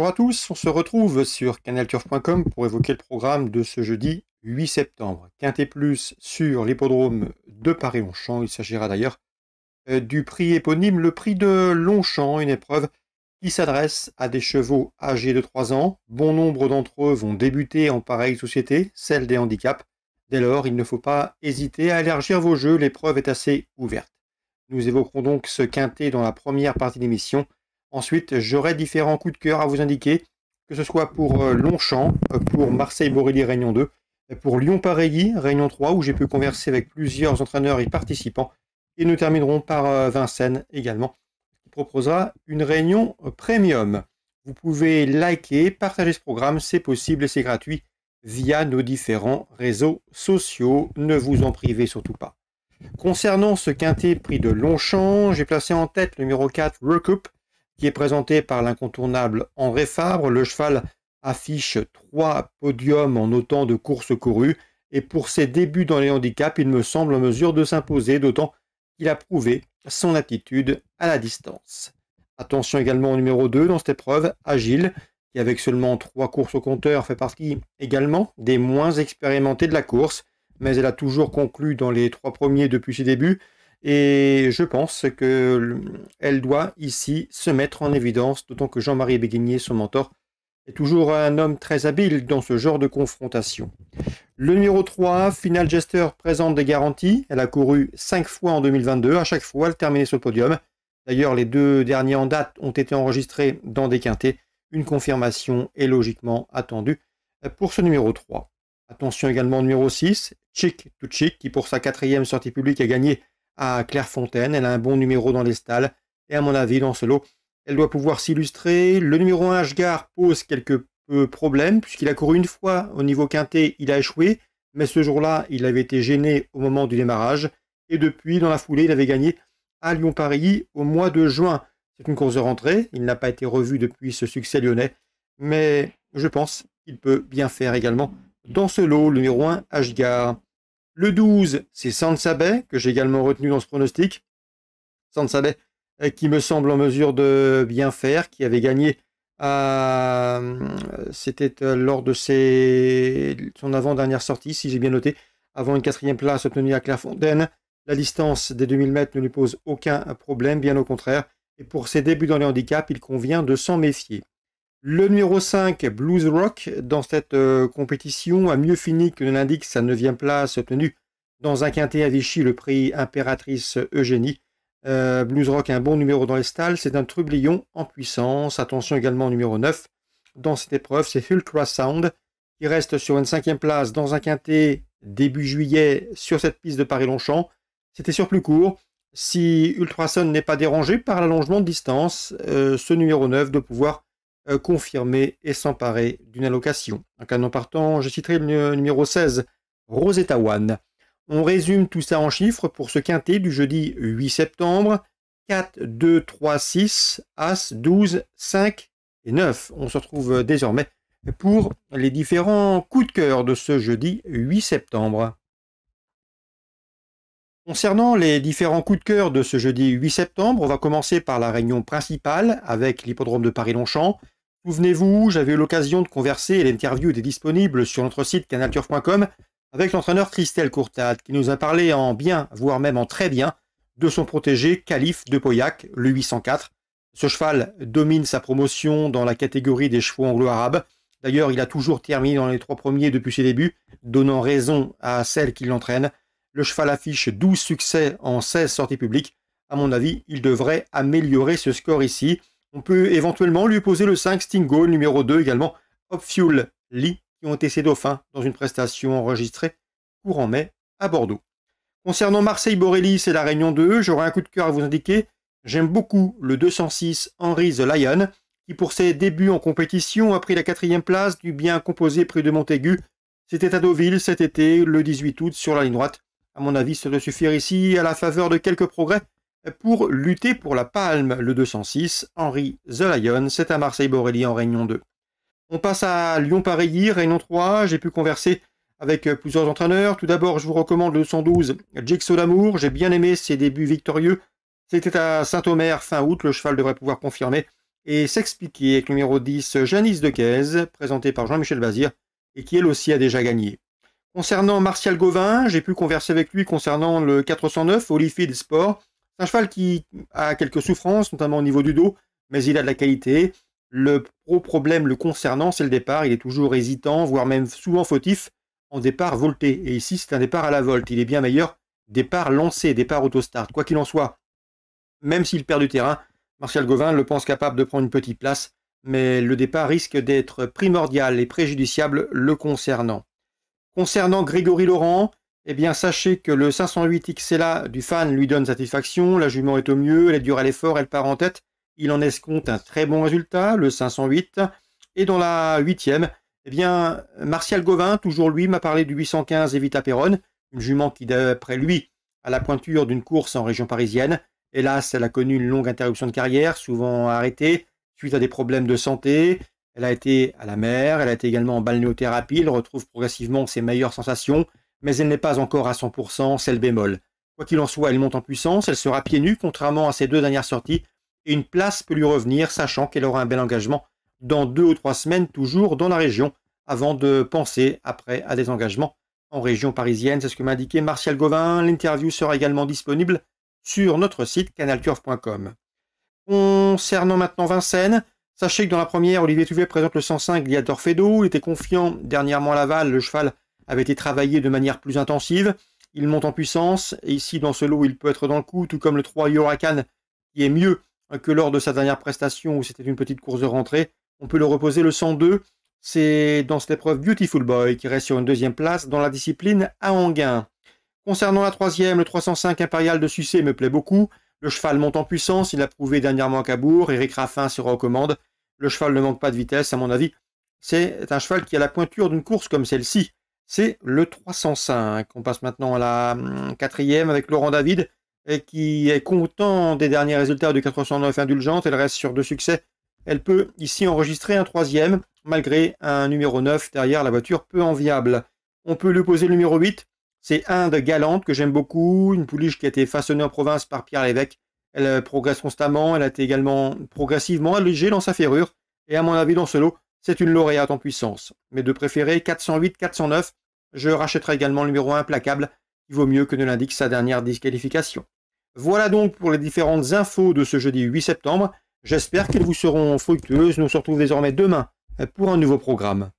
Bonjour à tous, on se retrouve sur canalturf.com pour évoquer le programme de ce jeudi 8 septembre. Quintet Plus sur l'hippodrome de Paris-Longchamp. Il s'agira d'ailleurs euh, du prix éponyme, le prix de Longchamp, une épreuve qui s'adresse à des chevaux âgés de 3 ans. Bon nombre d'entre eux vont débuter en pareille société, celle des handicaps. Dès lors, il ne faut pas hésiter à élargir vos jeux, l'épreuve est assez ouverte. Nous évoquerons donc ce quintet dans la première partie de l'émission. Ensuite, j'aurai différents coups de cœur à vous indiquer, que ce soit pour euh, Longchamp, euh, pour Marseille-Borély Réunion 2, pour lyon pareilly Réunion 3, où j'ai pu converser avec plusieurs entraîneurs et participants. Et nous terminerons par euh, Vincennes également, qui proposera une réunion premium. Vous pouvez liker, partager ce programme, c'est possible et c'est gratuit via nos différents réseaux sociaux. Ne vous en privez surtout pas. Concernant ce quintet prix de Longchamp, j'ai placé en tête le numéro 4 Recoup, qui est présenté par l'incontournable André Fabre. Le cheval affiche trois podiums en autant de courses courues. Et pour ses débuts dans les handicaps, il me semble en mesure de s'imposer, d'autant qu'il a prouvé son attitude à la distance. Attention également au numéro 2 dans cette épreuve, Agile, qui avec seulement trois courses au compteur fait partie également des moins expérimentés de la course, mais elle a toujours conclu dans les trois premiers depuis ses débuts. Et je pense qu'elle doit ici se mettre en évidence, d'autant que Jean-Marie Béguigné, son mentor, est toujours un homme très habile dans ce genre de confrontation. Le numéro 3, Final Jester, présente des garanties. Elle a couru cinq fois en 2022. À chaque fois, elle terminait sur le podium. D'ailleurs, les deux derniers en date ont été enregistrés dans des quintés. Une confirmation est logiquement attendue pour ce numéro 3. Attention également au numéro 6, Chick to Chick, qui pour sa quatrième sortie publique a gagné à Clairefontaine. Elle a un bon numéro dans les stalles. Et à mon avis, dans ce lot, elle doit pouvoir s'illustrer. Le numéro 1, Ashgar, pose quelques peu problèmes, puisqu'il a couru une fois au niveau quintet, il a échoué. Mais ce jour-là, il avait été gêné au moment du démarrage. Et depuis, dans la foulée, il avait gagné à Lyon-Paris au mois de juin. C'est une course de rentrée. Il n'a pas été revu depuis ce succès lyonnais. Mais je pense qu'il peut bien faire également dans ce lot, le numéro 1, Ashgar. Le 12, c'est Sansabé, que j'ai également retenu dans ce pronostic. Sansabé, euh, qui me semble en mesure de bien faire, qui avait gagné euh, C'était euh, lors de ses... son avant-dernière sortie, si j'ai bien noté, avant une quatrième place obtenue à Clairefontaine. La distance des 2000 mètres ne lui pose aucun problème, bien au contraire. Et pour ses débuts dans les handicaps, il convient de s'en méfier. Le numéro 5, Blues Rock, dans cette euh, compétition, a mieux fini que l'indique sa 9 place tenue dans un quintet à Vichy, le prix Impératrice Eugénie. Euh, Blues Rock, un bon numéro dans les stalles, c'est un trublion en puissance. Attention également au numéro 9. Dans cette épreuve, c'est Ultrasound Sound, qui reste sur une cinquième place dans un quintet début juillet sur cette piste de Paris-Longchamp. C'était sur plus court. Si Ultrason n'est pas dérangé par l'allongement de distance, euh, ce numéro 9 de pouvoir euh, confirmer et s'emparer d'une allocation. En cas partant, je citerai le numéro 16, Rosetta One. On résume tout ça en chiffres pour ce quintet du jeudi 8 septembre. 4, 2, 3, 6, As, 12, 5 et 9. On se retrouve désormais pour les différents coups de cœur de ce jeudi 8 septembre. Concernant les différents coups de cœur de ce jeudi 8 septembre, on va commencer par la réunion principale avec l'hippodrome de Paris-Longchamp. Souvenez-vous, j'avais eu l'occasion de converser et l'interview était disponible sur notre site canalture.com avec l'entraîneur Christelle Courtade qui nous a parlé en bien, voire même en très bien, de son protégé Calife de Pauillac, le 804. Ce cheval domine sa promotion dans la catégorie des chevaux anglo-arabes. D'ailleurs, il a toujours terminé dans les trois premiers depuis ses débuts, donnant raison à celle qui l'entraîne. Le cheval affiche 12 succès en 16 sorties publiques. À mon avis, il devrait améliorer ce score ici. On peut éventuellement lui poser le 5 Stingo, numéro 2 également, Hopfioul, Lee, qui ont été ses dauphins dans une prestation enregistrée courant mai à Bordeaux. Concernant marseille borelli et la Réunion 2, e. j'aurai un coup de cœur à vous indiquer. J'aime beaucoup le 206 Henry The Lion, qui pour ses débuts en compétition a pris la quatrième place du bien composé près de Montaigu. C'était à Deauville cet été, le 18 août, sur la ligne droite. À mon avis, doit suffire ici à la faveur de quelques progrès pour lutter pour la palme. Le 206, Henri The Lion, c'est à Marseille-Borelli en Réunion 2. On passe à Lyon-Paris, Réunion 3. J'ai pu converser avec euh, plusieurs entraîneurs. Tout d'abord, je vous recommande le 112, Jigsaw d'Amour. J'ai bien aimé ses débuts victorieux. C'était à Saint-Omer fin août. Le cheval devrait pouvoir confirmer et s'expliquer avec le numéro 10, Janice decaze présenté par Jean-Michel Bazir et qui elle aussi a déjà gagné. Concernant Martial Gauvin, j'ai pu converser avec lui concernant le 409 Holyfield Sport. C'est un cheval qui a quelques souffrances, notamment au niveau du dos, mais il a de la qualité. Le gros problème le concernant, c'est le départ. Il est toujours hésitant, voire même souvent fautif, en départ volté. Et ici, c'est un départ à la volte. Il est bien meilleur départ lancé, départ autostart. Quoi qu'il en soit, même s'il perd du terrain, Martial Gauvin le pense capable de prendre une petite place, mais le départ risque d'être primordial et préjudiciable le concernant. Concernant Grégory Laurent, eh bien, sachez que le 508 XLA du fan lui donne satisfaction. La jument est au mieux, elle est dure à l'effort, elle part en tête. Il en escompte un très bon résultat, le 508. Et dans la huitième, eh bien, Martial Gauvin, toujours lui, m'a parlé du 815 Evita Perron, une jument qui, d'après lui, a la pointure d'une course en région parisienne. Hélas, elle a connu une longue interruption de carrière, souvent arrêtée, suite à des problèmes de santé. Elle a été à la mer, elle a été également en balnéothérapie, elle retrouve progressivement ses meilleures sensations, mais elle n'est pas encore à 100%, c'est le bémol. Quoi qu'il en soit, elle monte en puissance, elle sera pieds nus contrairement à ses deux dernières sorties, et une place peut lui revenir, sachant qu'elle aura un bel engagement dans deux ou trois semaines, toujours dans la région, avant de penser après à des engagements en région parisienne. C'est ce que m'a indiqué Martial Gauvin. L'interview sera également disponible sur notre site canalturf.com. Concernant maintenant Vincennes, Sachez que dans la première, Olivier Touvet présente le 105 y Fedo. Il était confiant. Dernièrement à Laval, le cheval avait été travaillé de manière plus intensive. Il monte en puissance. Et ici, dans ce lot, il peut être dans le coup, tout comme le 3 Huracan, qui est mieux hein, que lors de sa dernière prestation où c'était une petite course de rentrée. On peut le reposer le 102. C'est dans cette épreuve Beautiful Boy qui reste sur une deuxième place dans la discipline à Anguin. Concernant la troisième, le 305 impérial de Sucé me plaît beaucoup. Le cheval monte en puissance, il a prouvé dernièrement à Cabourg, Eric Raffin sera recommande le cheval ne manque pas de vitesse, à mon avis. C'est un cheval qui a la pointure d'une course comme celle-ci. C'est le 305. On passe maintenant à la hum, quatrième avec Laurent David, et qui est content des derniers résultats du 409 indulgente. Elle reste sur deux succès. Elle peut ici enregistrer un troisième, malgré un numéro 9 derrière la voiture peu enviable. On peut lui poser le numéro 8. C'est Inde Galante que j'aime beaucoup, une pouliche qui a été façonnée en province par Pierre Lévesque elle euh, progresse constamment, elle a été également progressivement allégée dans sa ferrure, et à mon avis, dans ce lot, c'est une lauréate en puissance. Mais de préférer 408, 409, je rachèterai également le numéro implacable, qui vaut mieux que ne l'indique sa dernière disqualification. Voilà donc pour les différentes infos de ce jeudi 8 septembre. J'espère qu'elles vous seront fructueuses. Nous nous retrouvons désormais demain pour un nouveau programme.